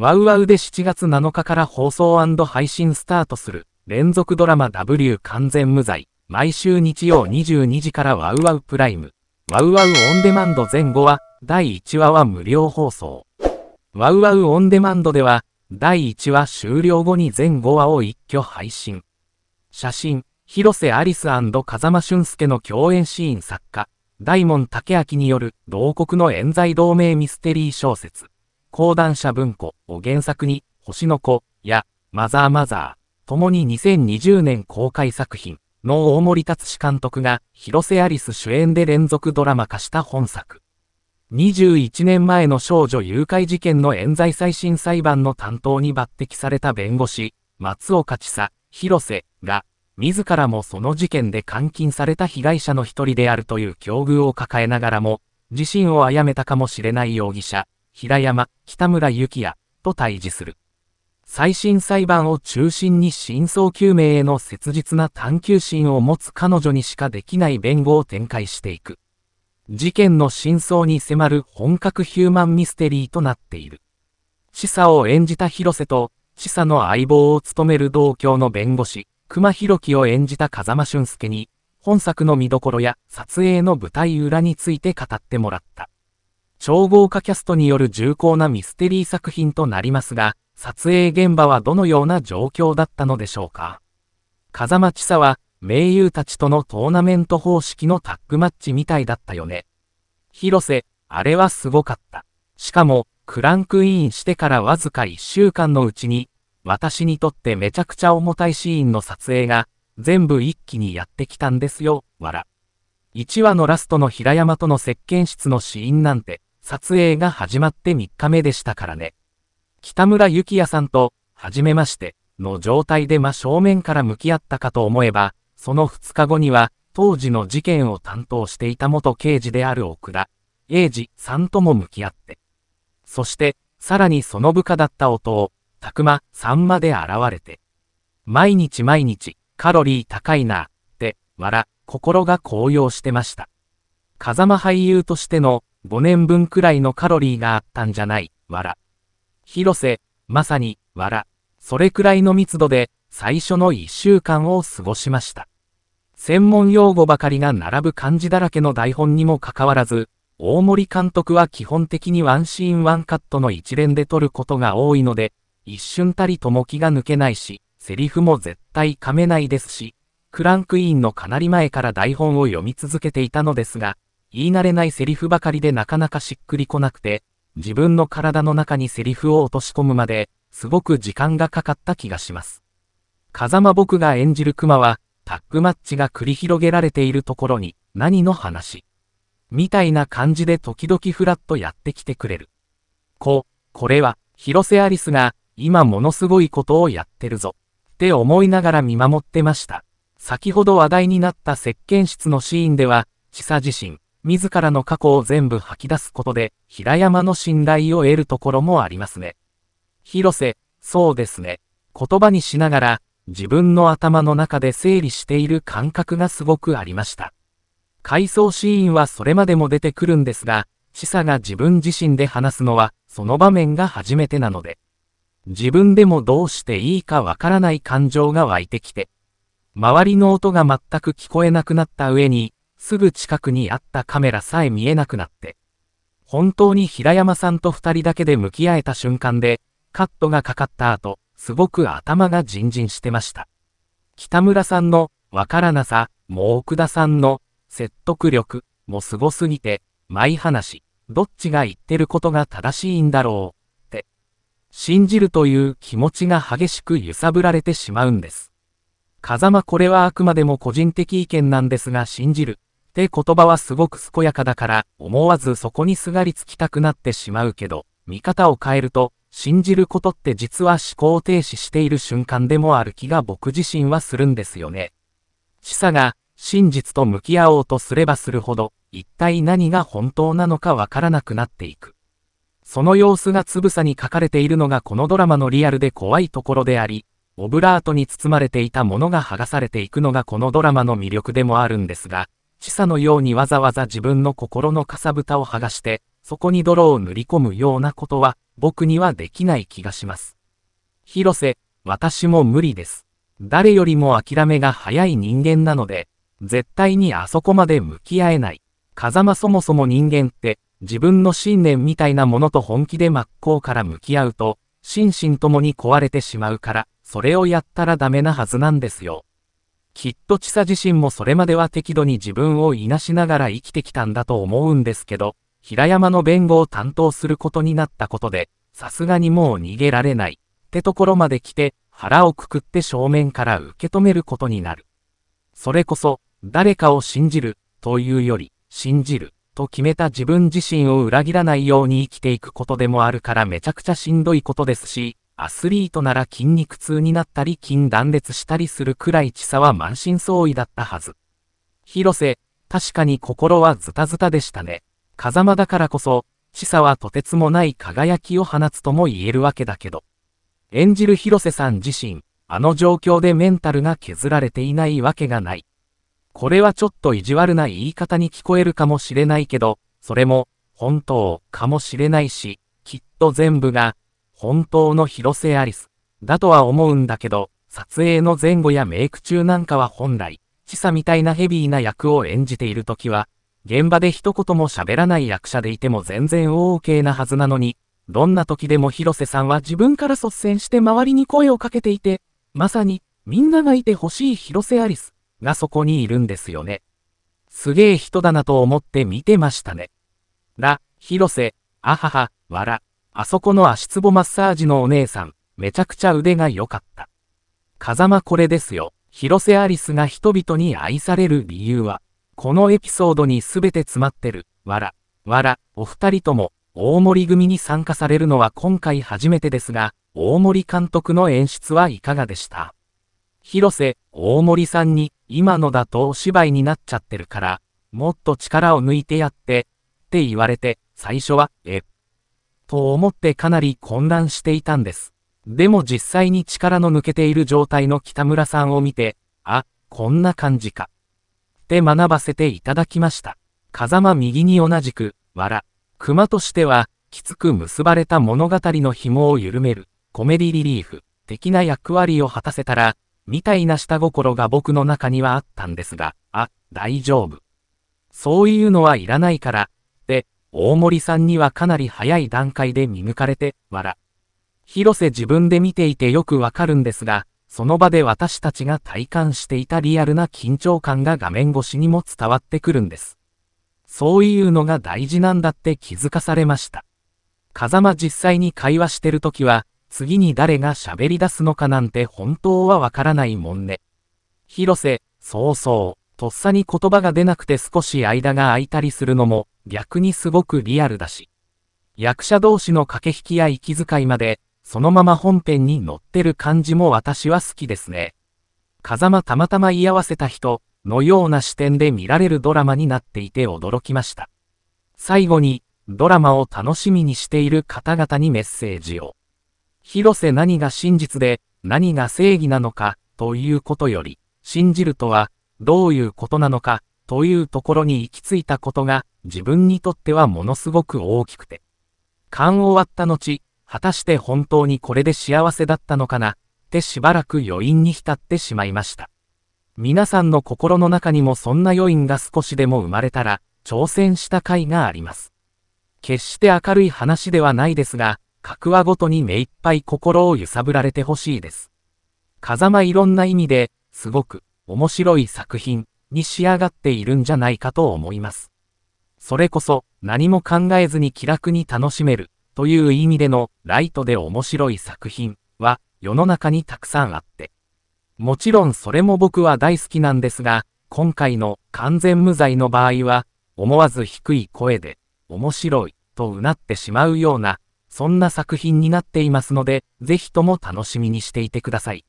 ワウワウで7月7日から放送配信スタートする連続ドラマ W 完全無罪。毎週日曜22時からワウワウプライム。ワウワウオンデマンド前後は第1話は無料放送。ワウワウオンデマンドでは第1話終了後に全5話を一挙配信。写真、広瀬アリス風間俊介の共演シーン作家、大門武明による同国の冤罪同盟ミステリー小説。講談社文庫を原作に、星の子やマザーマザー、ともに2020年公開作品の大森達史監督が広瀬アリス主演で連続ドラマ化した本作。21年前の少女誘拐事件の冤罪再審裁判の担当に抜擢された弁護士、松岡千佐、広瀬が、自らもその事件で監禁された被害者の一人であるという境遇を抱えながらも、自身を殺めたかもしれない容疑者、平山、北村幸也と対峙する。再審裁判を中心に真相究明への切実な探求心を持つ彼女にしかできない弁護を展開していく。事件の真相に迫る本格ヒューマンミステリーとなっている。知佐を演じた広瀬と、知佐の相棒を務める同郷の弁護士、熊弘樹を演じた風間俊介に、本作の見どころや撮影の舞台裏について語ってもらった。超豪華キャストによる重厚なミステリー作品となりますが、撮影現場はどのような状況だったのでしょうか。風間千佐は、名優たちとのトーナメント方式のタッグマッチみたいだったよね。広瀬、あれはすごかった。しかも、クランクインしてからわずか1週間のうちに、私にとってめちゃくちゃ重たいシーンの撮影が、全部一気にやってきたんですよ、わら。1話のラストの平山との接見室のシーンなんて、撮影が始まって3日目でしたからね。北村幸也さんと、はじめまして、の状態で真正面から向き合ったかと思えば、その2日後には、当時の事件を担当していた元刑事である奥田、英二さんとも向き合って、そして、さらにその部下だった音を、たくまさんまで現れて、毎日毎日、カロリー高いな、って、笑、心が高揚してました。風間俳優としての5年分くらいのカロリーがあったんじゃない、わら。広瀬、まさに、わら。それくらいの密度で、最初の1週間を過ごしました。専門用語ばかりが並ぶ漢字だらけの台本にもかかわらず、大森監督は基本的にワンシーンワンカットの一連で撮ることが多いので、一瞬たりとも気が抜けないし、セリフも絶対噛めないですし、クランクインのかなり前から台本を読み続けていたのですが、言い慣れないセリフばかりでなかなかしっくりこなくて、自分の体の中にセリフを落とし込むまで、すごく時間がかかった気がします。風間僕が演じる熊は、タッグマッチが繰り広げられているところに、何の話みたいな感じで時々フラッとやってきてくれる。こ、これは、広瀬アリスが、今ものすごいことをやってるぞ。って思いながら見守ってました。先ほど話題になった石鹸室のシーンでは、千佐自身、自らの過去を全部吐き出すことで、平山の信頼を得るところもありますね。広瀬、そうですね。言葉にしながら、自分の頭の中で整理している感覚がすごくありました。回想シーンはそれまでも出てくるんですが、ちさが自分自身で話すのは、その場面が初めてなので。自分でもどうしていいかわからない感情が湧いてきて、周りの音が全く聞こえなくなった上に、すぐ近くにあったカメラさえ見えなくなって、本当に平山さんと二人だけで向き合えた瞬間で、カットがかかった後、すごく頭がじんじんしてました。北村さんの、わからなさ、もう奥田さんの、説得力、もすごすぎて、マイ話、どっちが言ってることが正しいんだろう、って、信じるという気持ちが激しく揺さぶられてしまうんです。風間これはあくまでも個人的意見なんですが信じるって言葉はすごく健やかだから、思わずそこにすがりつきたくなってしまうけど、見方を変えると、信じることって実は思考停止している瞬間でもある気が僕自身はするんですよね。示唆が真実と向き合おうとすればするほど、一体何が本当なのかわからなくなっていく。その様子がつぶさに書かれているのがこのドラマのリアルで怖いところであり、オブラートに包まれていたものが剥がされていくのがこのドラマの魅力でもあるんですが、地さのようにわざわざ自分の心のかさぶたを剥がして、そこに泥を塗り込むようなことは、僕にはできない気がします。広瀬、私も無理です。誰よりも諦めが早い人間なので、絶対にあそこまで向き合えない。風間そもそも人間って、自分の信念みたいなものと本気で真っ向から向き合うと、心身ともに壊れてしまうから、それをやったらダメなはずなんですよ。きっと千佐自身もそれまでは適度に自分をいなしながら生きてきたんだと思うんですけど、平山の弁護を担当することになったことで、さすがにもう逃げられない、ってところまで来て、腹をくくって正面から受け止めることになる。それこそ、誰かを信じる、というより、信じる、と決めた自分自身を裏切らないように生きていくことでもあるからめちゃくちゃしんどいことですし、アスリートなら筋肉痛になったり筋断裂したりするくらい千佐は満身創痍だったはず。広瀬、確かに心はズタズタでしたね。風間だからこそ、千佐はとてつもない輝きを放つとも言えるわけだけど。演じる広瀬さん自身、あの状況でメンタルが削られていないわけがない。これはちょっと意地悪な言い方に聞こえるかもしれないけど、それも、本当かもしれないし、きっと全部が、本当の広瀬アリス、だとは思うんだけど、撮影の前後やメイク中なんかは本来、チサみたいなヘビーな役を演じているときは、現場で一言も喋らない役者でいても全然 OK なはずなのに、どんな時でも広瀬さんは自分から率先して周りに声をかけていて、まさに、みんながいてほしい広瀬アリスがそこにいるんですよね。すげえ人だなと思って見てましたね。ら、広瀬、あはは、笑。あそこの足つぼマッサージのお姉さん、めちゃくちゃ腕が良かった。風間これですよ。広瀬アリスが人々に愛される理由は、このエピソードに全て詰まってる。わら、わら、お二人とも、大森組に参加されるのは今回初めてですが、大森監督の演出はいかがでした広瀬、大森さんに、今のだとお芝居になっちゃってるから、もっと力を抜いてやって、って言われて、最初は、えと思ってかなり混乱していたんです。でも実際に力の抜けている状態の北村さんを見て、あ、こんな感じか。って学ばせていただきました。風間右に同じく、わら。熊としては、きつく結ばれた物語の紐を緩める、コメディリリーフ、的な役割を果たせたら、みたいな下心が僕の中にはあったんですが、あ、大丈夫。そういうのはいらないから、大森さんにはかなり早い段階で見抜かれて、笑。広瀬自分で見ていてよくわかるんですが、その場で私たちが体感していたリアルな緊張感が画面越しにも伝わってくるんです。そういうのが大事なんだって気づかされました。風間実際に会話してるときは、次に誰が喋り出すのかなんて本当はわからないもんね。広瀬、そうそう。とっさに言葉が出なくて少し間が空いたりするのも、逆にすごくリアルだし。役者同士の駆け引きや息遣いまで、そのまま本編に載ってる感じも私は好きですね。風間たまたま居合わせた人のような視点で見られるドラマになっていて驚きました。最後に、ドラマを楽しみにしている方々にメッセージを。広瀬何が真実で、何が正義なのか、ということより、信じるとは、どういうことなのかというところに行き着いたことが自分にとってはものすごく大きくて。勘を割った後、果たして本当にこれで幸せだったのかなってしばらく余韻に浸ってしまいました。皆さんの心の中にもそんな余韻が少しでも生まれたら挑戦した回があります。決して明るい話ではないですが、各話ごとに目いっぱい心を揺さぶられてほしいです。風間いろんな意味ですごく面白い作品に仕上がっているんじゃないかと思います。それこそ何も考えずに気楽に楽しめるという意味でのライトで面白い作品は世の中にたくさんあって。もちろんそれも僕は大好きなんですが、今回の完全無罪の場合は、思わず低い声で、面白い、とうなってしまうような、そんな作品になっていますので、ぜひとも楽しみにしていてください。